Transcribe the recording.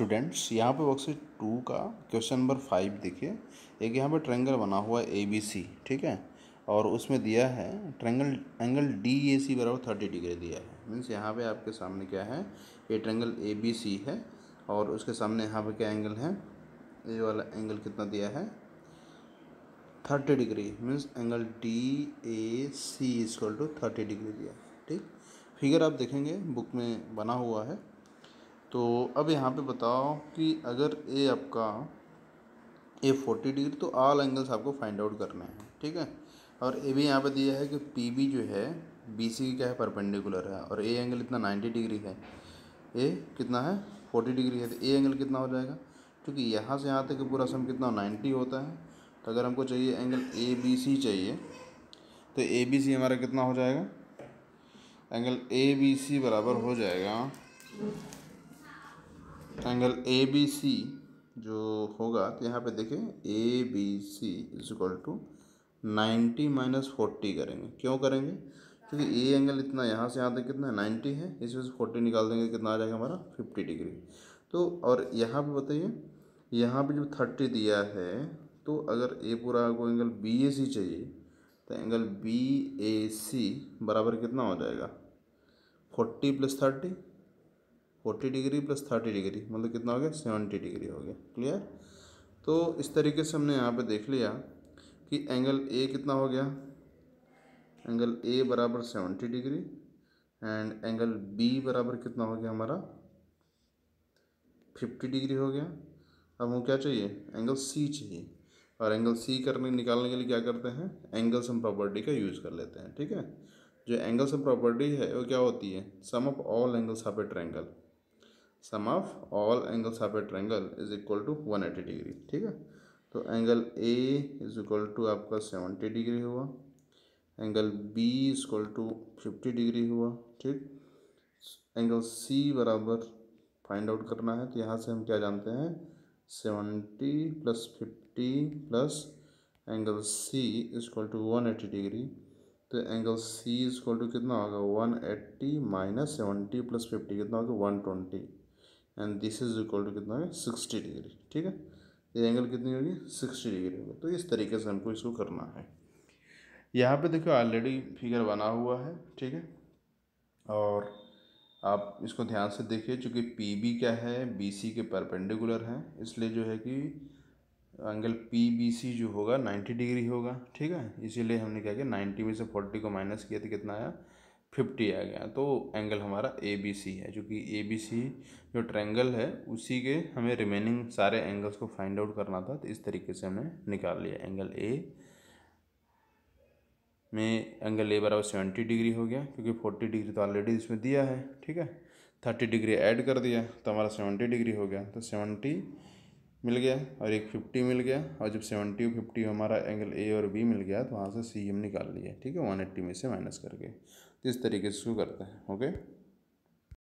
students यहाँ पे worksheet two का क्वेश्चन नंबर फाइव देखिए एक यहाँ पे ट्रेंगल बना हुआ है ए बी सी ठीक है और उसमें दिया है triangle angle D A C बराबर थर्टी डिग्री दिया है मीन्स यहाँ पे आपके सामने क्या है ये ट्रेंगल ए बी सी है और उसके सामने यहाँ पे क्या एंगल है ये वाला एंगल कितना दिया है thirty degree means angle D A C is equal to thirty degree दिया ठीक फिगर आप देखेंगे बुक में बना हुआ है तो अब यहाँ पे बताओ कि अगर ए आपका ए फोर्टी डिग्री तो आल एंगल्स आपको फाइंड आउट करने हैं ठीक है और ए भी यहाँ पे दिया है कि पी बी जो है बी सी क्या है परपेंडिकुलर है और ए एंगल इतना नाइन्टी डिग्री है ए कितना है फोर्टी डिग्री है तो ए एंगल कितना हो जाएगा क्योंकि यहाँ से यहाँ तक पूरा सम कितना नाइन्टी होता है तो अगर हमको चाहिए एंगल ए बी सी चाहिए तो ए बी सी हमारा कितना हो जाएगा एंगल ए बी सी बराबर हो जाएगा एंगल ए बी सी जो होगा तो यहाँ पे देखें A B C is equal to ninety minus forty करेंगे क्यों करेंगे क्योंकि ए एंगल इतना यहाँ से यहाँ तक कितना है नाइन्टी है इसमें से फोर्टी निकाल देंगे तो कितना आ जाएगा हमारा फिफ्टी डिग्री तो और यहाँ पे बताइए यहाँ पे जो थर्टी दिया है तो अगर ए पूरा को एंगल बी ए सी चाहिए तो एंगल बी ए सी बराबर कितना हो जाएगा forty plus thirty forty degree plus thirty degree मतलब कितना हो गया सेवेंटी डिग्री हो गया क्लियर तो इस तरीके से हमने यहाँ पे देख लिया कि एंगल ए कितना हो गया एंगल ए बराबर seventy degree and angle B बराबर कितना हो गया हमारा फिफ्टी डिग्री हो गया अब हमें क्या चाहिए एंगल सी चाहिए और एंगल सी करने निकालने के लिए क्या करते हैं एंगल सम प्रॉपर्टी का यूज़ कर लेते हैं ठीक है जो एंगल सम प्रॉपर्टी है वो क्या होती है sum of all angles of a triangle sum of all angles of a triangle is equal to one eighty degree ठीक है तो angle A is equal to आपका सेवेंटी डिग्री हुआ angle B is equal to fifty degree हुआ ठीक angle C बराबर find out करना है तो यहाँ से हम क्या जानते हैं seventy plus fifty plus angle C is equal to one eighty degree तो angle C is equal to कितना होगा one eighty minus seventy plus fifty कितना होगा one twenty and this is equal to कितना सिक्सटी डिग्री ठीक है ये angle कितनी होगी सिक्सटी डिग्री होगी तो इस तरीके से हमको इसको करना है यहाँ पे देखो ऑलरेडी फिगर बना हुआ है ठीक है और आप इसको ध्यान से देखिए चूँकि पी बी क्या है बी सी के परपेंडिकुलर हैं इसलिए जो है कि एंगल पी बी सी जो होगा नाइन्टी डिग्री होगा ठीक है इसीलिए हमने क्या किया नाइन्टी में से फोर्टी को माइनस किया तो कितना आया फिफ्टी आ गया तो एंगल हमारा ए बी सी है जो कि ए बी सी जो ट्रैंगल है उसी के हमें रिमेनिंग सारे एंगल्स को फाइंड आउट करना था तो इस तरीके से हमने निकाल लिया एंगल ए में एंगल ए बराबर सेवेंटी डिग्री हो गया क्योंकि फोर्टी डिग्री तो ऑलरेडी इसमें दिया है ठीक है थर्टी डिग्री ऐड कर दिया तो हमारा सेवेंटी डिग्री हो गया तो सेवेंटी मिल गया और एक फिफ्टी मिल गया और जब सेवेंटी फिफ्टी हमारा एंगल ए और बी मिल गया तो वहाँ से सी हम निकाल लिया ठीक है वन एट्टी में से माइनस करके तो इस तरीके से शुरू करते हैं ओके